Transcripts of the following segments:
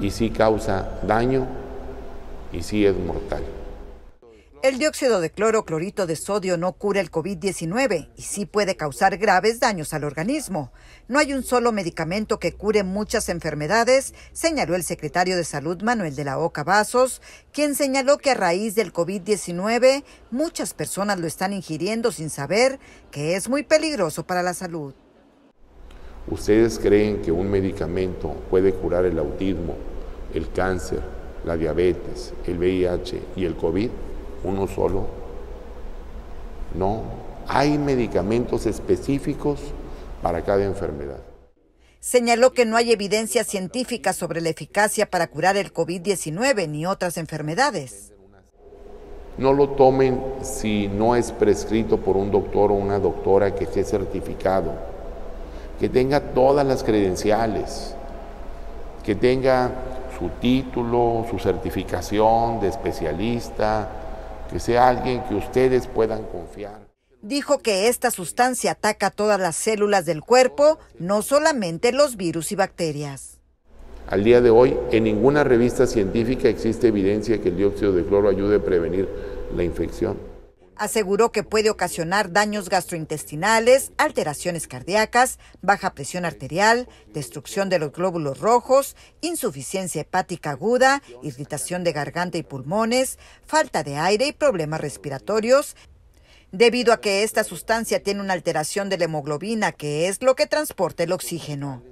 y sí causa daño y sí es mortal. El dióxido de cloro clorito de sodio no cura el COVID-19 y sí puede causar graves daños al organismo. No hay un solo medicamento que cure muchas enfermedades, señaló el secretario de Salud Manuel de la Oca Vasos, quien señaló que a raíz del COVID-19 muchas personas lo están ingiriendo sin saber que es muy peligroso para la salud. ¿Ustedes creen que un medicamento puede curar el autismo, el cáncer, la diabetes, el VIH y el COVID? ¿Uno solo? No, hay medicamentos específicos para cada enfermedad. Señaló que no hay evidencia científica sobre la eficacia para curar el COVID-19 ni otras enfermedades. No lo tomen si no es prescrito por un doctor o una doctora que esté certificado que tenga todas las credenciales, que tenga su título, su certificación de especialista, que sea alguien que ustedes puedan confiar. Dijo que esta sustancia ataca todas las células del cuerpo, no solamente los virus y bacterias. Al día de hoy, en ninguna revista científica existe evidencia que el dióxido de cloro ayude a prevenir la infección aseguró que puede ocasionar daños gastrointestinales, alteraciones cardíacas, baja presión arterial, destrucción de los glóbulos rojos, insuficiencia hepática aguda, irritación de garganta y pulmones, falta de aire y problemas respiratorios, debido a que esta sustancia tiene una alteración de la hemoglobina, que es lo que transporta el oxígeno.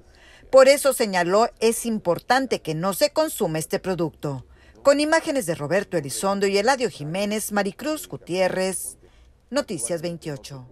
Por eso señaló es importante que no se consume este producto. Con imágenes de Roberto Elizondo y Eladio Jiménez, Maricruz Gutiérrez, Noticias 28.